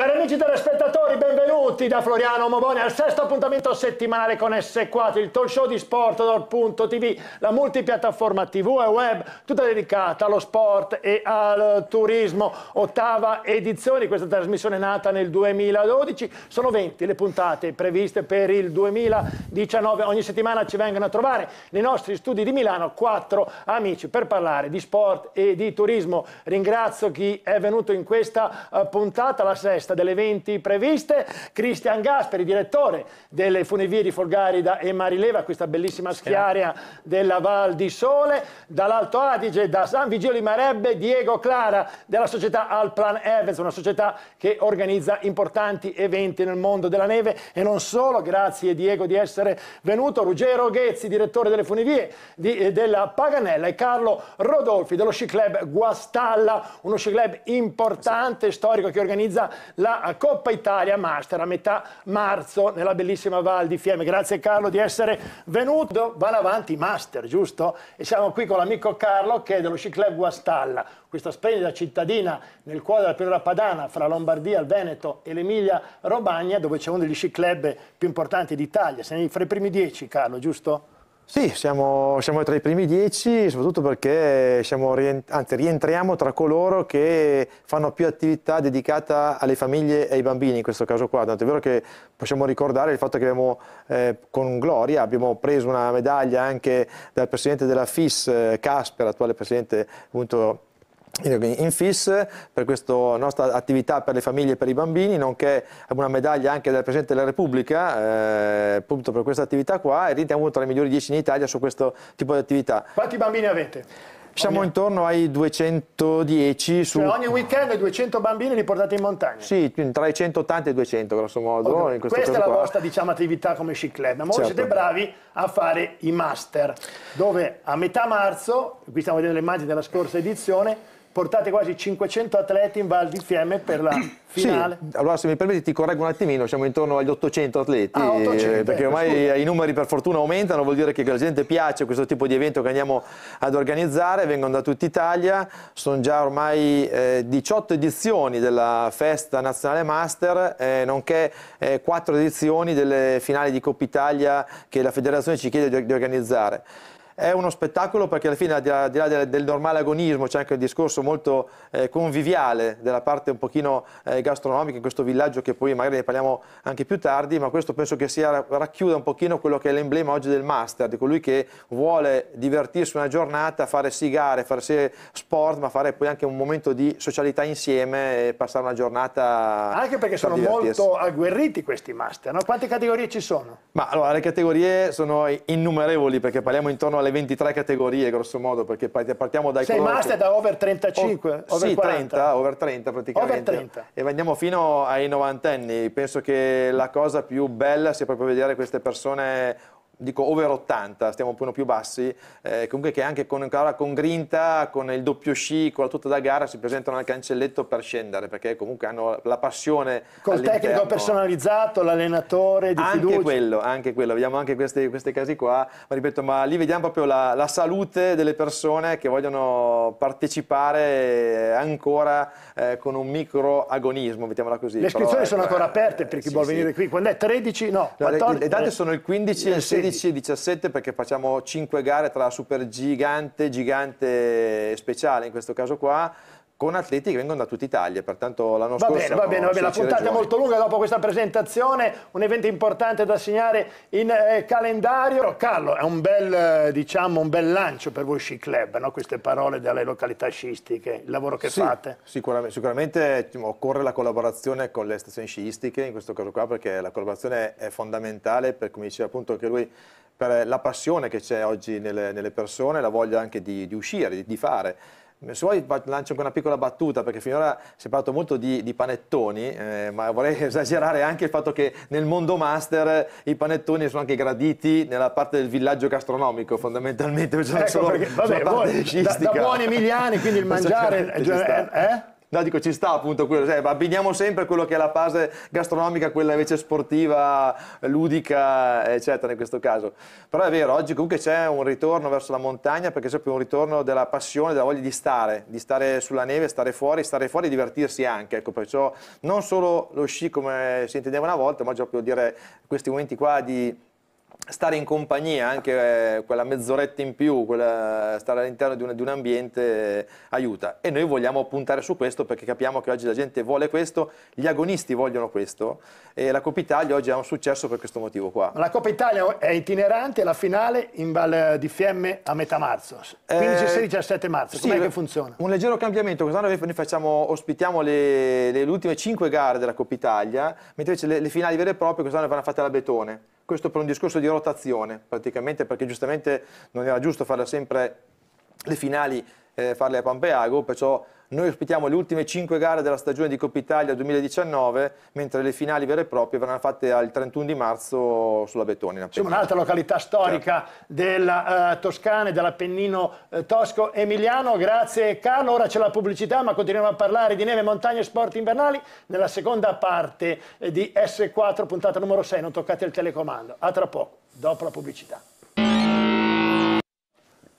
Cari amici telespettatori, benvenuti da Floriano Moboni al sesto appuntamento settimanale con S4, il talk show di Sport.tv, la multipiattaforma TV e web, tutta dedicata allo sport e al turismo. Ottava edizione di questa trasmissione nata nel 2012, sono 20 le puntate previste per il 2019. Ogni settimana ci vengono a trovare nei nostri studi di Milano quattro amici per parlare di sport e di turismo. Ringrazio chi è venuto in questa eh, puntata, la sesta lista delle 20 previste. Cristian Gasperi, direttore delle funivie di Folgarida e Marileva, questa bellissima schiaria della Val di Sole. Dall'Alto Adige, da San Vigilio di Marebbe, Diego Clara della società Alplan Events, una società che organizza importanti eventi nel mondo della neve e non solo. Grazie Diego di essere venuto. Ruggero Ghezzi, direttore delle funivie di, eh, della Paganella e Carlo Rodolfi dello sci club Guastalla, uno sci club importante, storico che organizza la Coppa Italia Master a metà marzo nella bellissima Val di Fiemme. Grazie Carlo di essere venuto. Vanno avanti i Master, giusto? E siamo qui con l'amico Carlo che è dello Sci Club Guastalla, questa splendida cittadina nel cuore della pianura padana fra Lombardia, il Veneto e l'Emilia Romagna, dove c'è uno degli sci club più importanti d'Italia. Sei fra i primi dieci, Carlo, giusto? Sì, siamo, siamo, tra i primi dieci, soprattutto perché rient anzi, rientriamo tra coloro che fanno più attività dedicata alle famiglie e ai bambini, in questo caso qua. Tanto è vero che possiamo ricordare il fatto che abbiamo, eh, con Gloria abbiamo preso una medaglia anche dal presidente della FIS, eh, Casper, attuale presidente appunto in FIS per questa nostra attività per le famiglie e per i bambini, nonché una medaglia anche del Presidente della Repubblica eh, appunto per questa attività qua e riteniamo tra i migliori 10 in Italia su questo tipo di attività. Quanti bambini avete? Siamo ogni... intorno ai 210 su... Cioè ogni weekend 200 bambini li portate in montagna? Sì, tra i 180 e i 200 grosso modo. Okay. Questa è la qua. vostra diciamo, attività come sci club, ma certo. siete bravi a fare i master, dove a metà marzo, qui stiamo vedendo le immagini della scorsa edizione, portate quasi 500 atleti in Val di Fiemme per la finale. Sì. Allora se mi permetti ti correggo un attimino, siamo intorno agli 800 atleti, ah, 800, eh, perché ormai scusa. i numeri per fortuna aumentano, vuol dire che la gente piace questo tipo di evento che andiamo ad organizzare, vengono da tutta Italia, sono già ormai eh, 18 edizioni della festa nazionale master, eh, nonché 4 eh, edizioni delle finali di Coppa Italia che la federazione ci chiede di, di organizzare è uno spettacolo perché alla fine al di là, del, del, normale agonismo c'è anche il discorso molto eh, conviviale della parte un pochino eh, gastronomica in questo villaggio che poi magari ne parliamo anche più tardi, ma questo penso che sia, racchiuda un pochino quello che è l'emblema oggi del master, di colui che vuole divertirsi una giornata, fare sì gare, fare sì sport, ma fare poi anche un momento di socialità insieme e passare una giornata Anche perché sono molto agguerriti questi master, no? Quante categorie ci sono? Ma allora le categorie sono innumerevoli perché parliamo intorno alle le 23 categorie, grosso modo, perché partiamo dai Sei master che... da over 35? O... Over sì, 40. 30, over 30 praticamente. Over 30. E andiamo fino ai novantenni. Penso che la cosa più bella sia proprio vedere queste persone dico over 80, stiamo un po' più bassi, eh, comunque che anche con, con grinta, con il doppio sci, con la tutta da gara si presentano al cancelletto per scendere, perché comunque hanno la passione Col tecnico personalizzato, l'allenatore di anche fiducia. Quello, anche quello, vediamo anche questi, questi casi qua, ma ripeto, ma lì vediamo proprio la, la salute delle persone che vogliono partecipare eh, ancora eh, con un micro agonismo, mettiamola così. Le iscrizioni sono eh, ancora aperte per chi sì, vuole sì. venire qui, quando è 13? No, 14, Le date sono il 15 e il 16 eh, 16 e 17 perché facciamo 5 gare tra Super Gigante, Gigante speciale in questo caso qua, con atleti che vengono da tutta Italia, pertanto l'anno scorso... Bene, va bene, va bene, la puntata regioni. è molto lunga dopo questa presentazione, un evento importante da segnare in eh, calendario. Però, Carlo, è un bel, eh, diciamo, un bel, lancio per voi sci club, no? queste parole dalle località sciistiche, il lavoro che sì, fate. Sicuramente, sicuramente, occorre la collaborazione con le stazioni sciistiche, in questo caso qua, perché la collaborazione è fondamentale, per, come diceva appunto anche lui, per la passione che c'è oggi nelle, nelle, persone, la voglia anche di, di uscire, di, di fare. Se vuoi lancio anche una piccola battuta, perché finora si è parlato molto di, di panettoni, eh, ma vorrei esagerare anche il fatto che nel mondo master i panettoni sono anche graditi nella parte del villaggio gastronomico, fondamentalmente, cioè ecco, solo perché, vabbè, voi, da, da, buoni emiliani, quindi il mangiare... Eh? No, dico, ci sta appunto quello, cioè, abbiniamo sempre quello che è la fase gastronomica, quella invece sportiva, ludica, eccetera, in questo caso. Però è vero, oggi comunque c'è un ritorno verso la montagna perché è sempre un ritorno della passione, della voglia di stare, di stare sulla neve, stare fuori, stare fuori e divertirsi anche. Ecco, perciò non solo lo sci come si intendeva una volta, ma proprio dire questi momenti qua di stare in compagnia, anche eh, quella mezz'oretta in più, quella, stare all'interno di, di un, ambiente eh, aiuta. E noi vogliamo puntare su questo perché capiamo che oggi la gente vuole questo, gli agonisti vogliono questo e la Coppa Italia oggi ha un successo per questo motivo qua. La Coppa Italia è itinerante, la finale in Val di Fiemme a metà marzo, 15, 16, 17 marzo, com'è sì, che funziona? Un leggero cambiamento, quest'anno noi facciamo, ospitiamo le, le, le, ultime 5 gare della Coppa Italia, mentre invece le, le finali vere e proprie quest'anno vanno fatte alla Betone questo per un discorso di rotazione praticamente, perché giustamente non era giusto fare sempre le finali, eh, farle a Pampeago, perciò noi ospitiamo le ultime 5 gare della stagione di Coppa Italia 2019, mentre le finali vere e proprie verranno fatte al 31 di marzo sulla Betonina. Insomma, un'altra località storica certo. della uh, Toscana e dell'Appennino uh, Tosco Emiliano. Grazie Carlo, ora c'è la pubblicità, ma continuiamo a parlare di neve, montagne e sport invernali nella seconda parte eh, di S4, puntata numero 6. Non toccate il telecomando. A tra poco, dopo la pubblicità.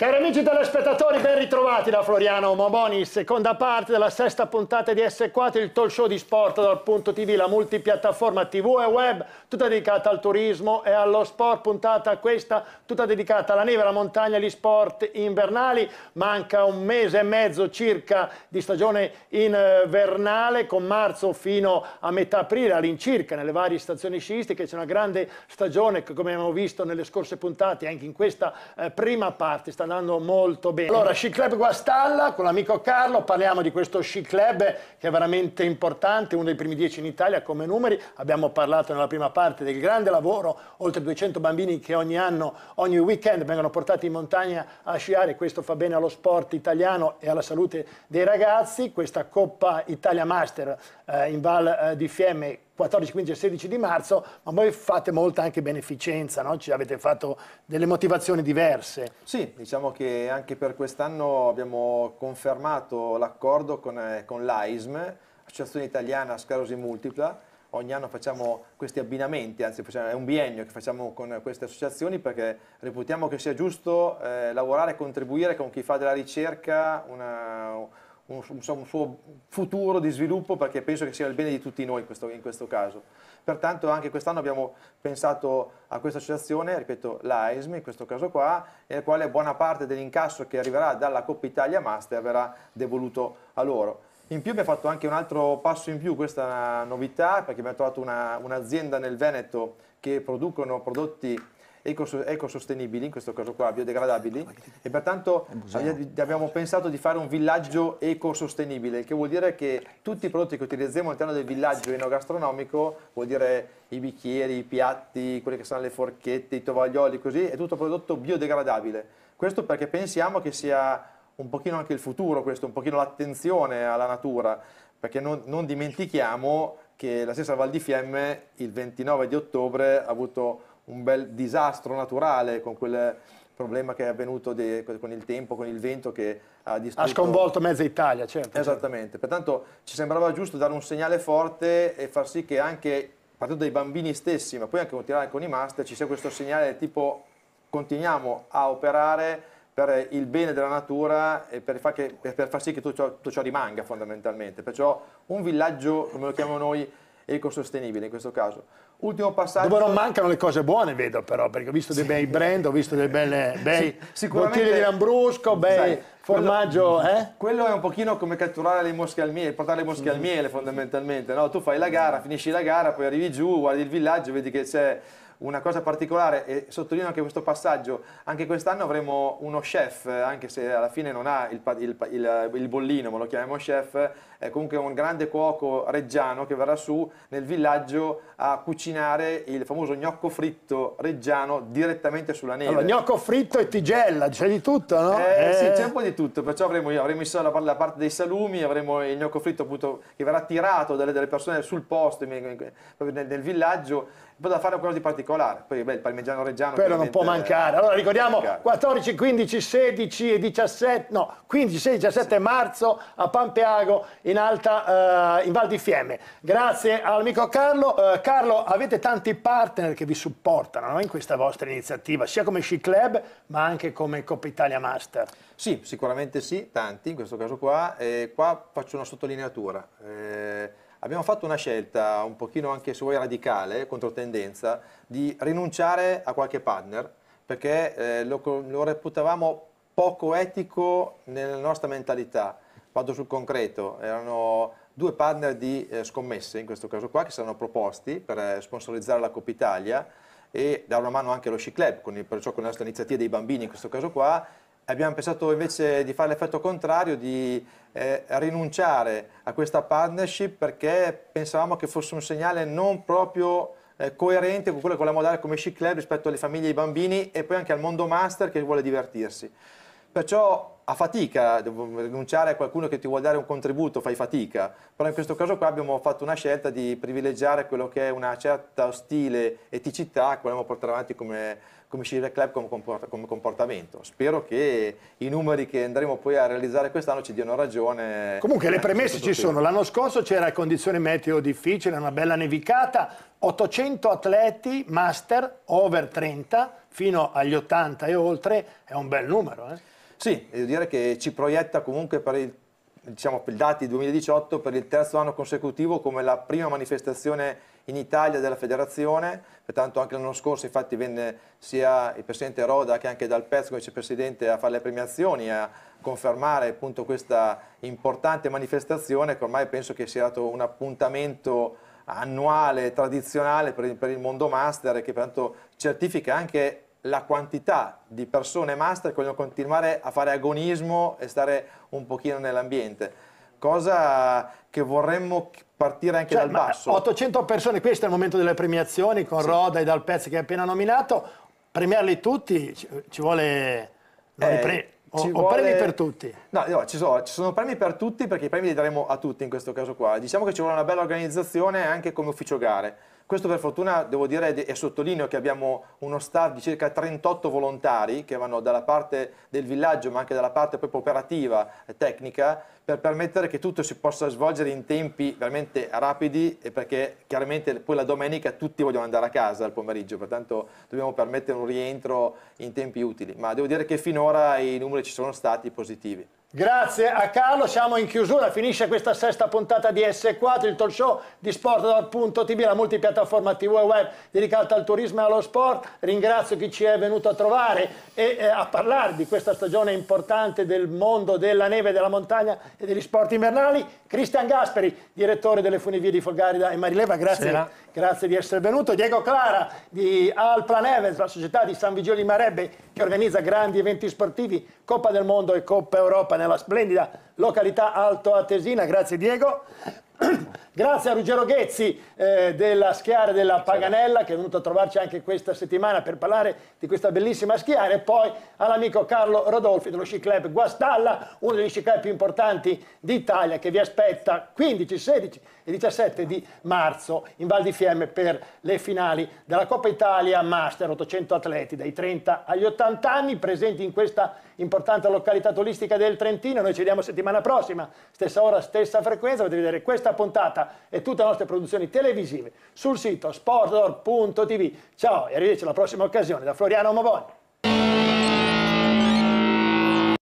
Cari amici telespettatori, ben ritrovati da Floriano Momoni, seconda parte della sesta puntata di S4, il talk show di sport dal punto TV, la multipiattaforma TV e web, tutta dedicata al turismo e allo sport, puntata questa tutta dedicata alla neve, alla montagna, agli sport invernali. Manca un mese e mezzo circa di stagione invernale, con marzo fino a metà aprile all'incirca, nelle varie stazioni sciistiche. C'è una grande stagione che, come abbiamo visto nelle scorse puntate, anche in questa eh, prima parte, stanno andando molto bene. Allora, Sci Club Guastalla con l'amico Carlo, parliamo di questo Sci Club che è veramente importante, uno dei primi dieci in Italia come numeri. Abbiamo parlato nella prima parte del grande lavoro, oltre 200 bambini che ogni anno, ogni weekend vengono portati in montagna a sciare, questo fa bene allo sport italiano e alla salute dei ragazzi. Questa Coppa Italia Master eh, in Val eh, di Fiemme 14, 15 e 16 di marzo, ma voi fate molta anche beneficenza, no? Ci avete fatto delle motivazioni diverse. Sì, diciamo che anche per quest'anno abbiamo confermato l'accordo con, eh, con l'AISM, Associazione Italiana Sclerosi Multipla, ogni anno facciamo questi abbinamenti, anzi è un biennio che facciamo con queste associazioni perché reputiamo che sia giusto eh, lavorare e contribuire con chi fa della ricerca una un, un, suo futuro di sviluppo perché penso che sia il bene di tutti noi in questo, in questo caso. Pertanto anche quest'anno abbiamo pensato a questa associazione, ripeto l'AISM in questo caso qua, nella quale buona parte dell'incasso che arriverà dalla Coppa Italia Master verrà devoluto a loro. In più abbiamo fatto anche un altro passo in più, questa novità, perché abbiamo trovato un'azienda nel Veneto che producono prodotti ecosostenibili, in questo caso qua biodegradabili, e pertanto abbiamo pensato di fare un villaggio ecosostenibile, che vuol dire che tutti i prodotti che utilizziamo all'interno del villaggio enogastronomico, vuol dire i bicchieri, i piatti, quelle che sono le forchette, i tovaglioli, così, è tutto prodotto biodegradabile. Questo perché pensiamo che sia un pochino anche il futuro questo, un pochino l'attenzione alla natura, perché non, non dimentichiamo che la stessa Val di Fiemme il 29 di ottobre ha avuto un bel disastro naturale con quel problema che è avvenuto de, con il tempo, con il vento che ha distrutto... Ha sconvolto mezza Italia, certo. certo. Esattamente, certo. pertanto ci sembrava giusto dare un segnale forte e far sì che anche, partendo dai bambini stessi, ma poi anche continuare con i master, ci sia questo segnale tipo continuiamo a operare per il bene della natura e per far, che, per far sì che tutto ciò, tutto ciò rimanga fondamentalmente. Perciò un villaggio, come lo chiamiamo noi, ecosostenibile in questo caso. Ultimo passaggio. Dove non mancano le cose buone, vedo però, perché ho visto dei bei brand, ho visto dei belle, bei sì, bottiglie di Lambrusco, bei sai, formaggio. Quello, eh? quello, è un pochino come catturare le mosche al miele, portare le mosche mm. al miele fondamentalmente. No? Tu fai la gara, finisci la gara, poi arrivi giù, guardi il villaggio, vedi che c'è una cosa particolare e sottolineo anche questo passaggio, anche quest'anno avremo uno chef, eh, anche se alla fine non ha il, il, il, il bollino, ma lo chiamiamo chef, eh, comunque un grande cuoco reggiano che verrà su nel villaggio a cucinare il famoso gnocco fritto reggiano direttamente sulla neve. Allora, gnocco fritto e tigella, c'è di tutto, no? Eh, eh... Sì, c'è un po' di tutto, perciò avremo, avremo la, la, parte dei salumi, avremo il gnocco fritto appunto che verrà tirato dalle, dalle persone sul posto, nel, nel villaggio da fare qualcosa di particolare. Poi beh, il parmigiano reggiano. Quello non può mancare. Allora ricordiamo mancare. 14, 15, 16 e 17, no, 15, 16, 17 sì. marzo a Pampeago in alta eh, in Val di Fiemme. Grazie all'amico Carlo. Eh, Carlo, avete tanti partner che vi supportano no? in questa vostra iniziativa, sia come Sci Club ma anche come Coppa Italia Master. Sì, sicuramente sì, tanti in questo caso qua. E qua faccio una sottolineatura. Eh, abbiamo fatto una scelta un pochino anche se vuoi radicale, controtendenza, di rinunciare a qualche partner perché eh, lo, lo reputavamo poco etico nella nostra mentalità. Vado sul concreto, erano due partner di eh, scommesse, in questo caso qua, che si erano proposti per eh, sponsorizzare la Coppa Italia e dare una mano anche allo Sci Club, con il, perciò con la nostra iniziativa dei bambini in questo caso qua, abbiamo pensato invece di fare l'effetto contrario, di eh, rinunciare a questa partnership perché pensavamo che fosse un segnale non proprio eh, coerente con quello che volevamo dare come sci club rispetto alle famiglie e ai bambini e poi anche al mondo master che vuole divertirsi. Perciò a fatica, devo rinunciare a qualcuno che ti vuole dare un contributo, fai fatica, però in questo caso qua abbiamo fatto una scelta di privilegiare quello che è una certa stile eticità che vogliamo portare avanti come, come Sciire Club, come, comporta, come, comportamento. Spero che i numeri che andremo poi a realizzare quest'anno ci diano ragione. Comunque le eh, premesse ci sono, l'anno scorso c'era condizione meteo difficile, una bella nevicata, 800 atleti, master, over 30, fino agli 80 e oltre, è un bel numero. Eh? Sì, devo dire che ci proietta comunque per il diciamo, per i dati 2018 per il terzo anno consecutivo come la prima manifestazione in Italia della federazione, pertanto anche l'anno scorso infatti venne sia il Presidente Roda che anche dal Pezzo come vicepresidente a fare le premiazioni, a confermare appunto questa importante manifestazione che ormai penso che sia stato un appuntamento annuale, tradizionale per il, mondo master che pertanto certifica anche la quantità di persone master che vogliono continuare a fare agonismo e stare un pochino nell'ambiente cosa che vorremmo partire anche cioè, dal basso. 800 persone, questo è il momento delle premiazioni con sì. Roda e Dal Pezzo che hai appena nominato, premiarli tutti ci, vuole... Eh, ci ho, vuole... premi per tutti. No, no ci, sono, ci, sono, premi per tutti perché i premi li daremo a tutti in questo caso qua. Diciamo che ci vuole una bella organizzazione anche come ufficio gare. Questo per fortuna devo dire e sottolineo che abbiamo uno staff di circa 38 volontari che vanno dalla parte del villaggio ma anche dalla parte poi operativa e tecnica per permettere che tutto si possa svolgere in tempi veramente rapidi e perché chiaramente poi la domenica tutti vogliono andare a casa al pomeriggio, pertanto dobbiamo permettere un rientro in tempi utili, ma devo dire che finora i numeri ci sono stati positivi. Grazie a Carlo, siamo in chiusura, finisce questa sesta puntata di S4, il talk show di Sport.tv, la multipiattaforma TV e web dedicata al turismo e allo sport. Ringrazio chi ci è venuto a trovare e eh, a parlare di questa stagione importante del mondo della neve, della montagna e degli sport invernali. Cristian Gasperi, direttore delle funivie di Folgarida e Marileva, grazie, Grazie di essere venuto. Diego Clara di Alplan Events, la società di San Vigilio di Marebbe che organizza grandi eventi sportivi, Coppa del Mondo e Coppa Europa nella splendida località Alto Atesina. Grazie Diego. Grazie a Ruggero Ghezzi eh, della Schiare della Paganella che è venuto a trovarci anche questa settimana per parlare di questa bellissima schiara e poi all'amico Carlo Rodolfi dello Sci Club Guastalla, uno degli sci club più importanti d'Italia che vi aspetta 15, 16 e 17 di marzo in Val di Fiemme per le finali della Coppa Italia Master 800 atleti dai 30 agli 80 anni presenti in questa importante località turistica del Trentino. Noi ci vediamo settimana prossima, stessa ora, stessa frequenza, potete vedere questa puntata e tutte le nostre produzioni televisive sul sito sportdoor.tv. Ciao e arrivederci alla prossima occasione da Floriano Moboni.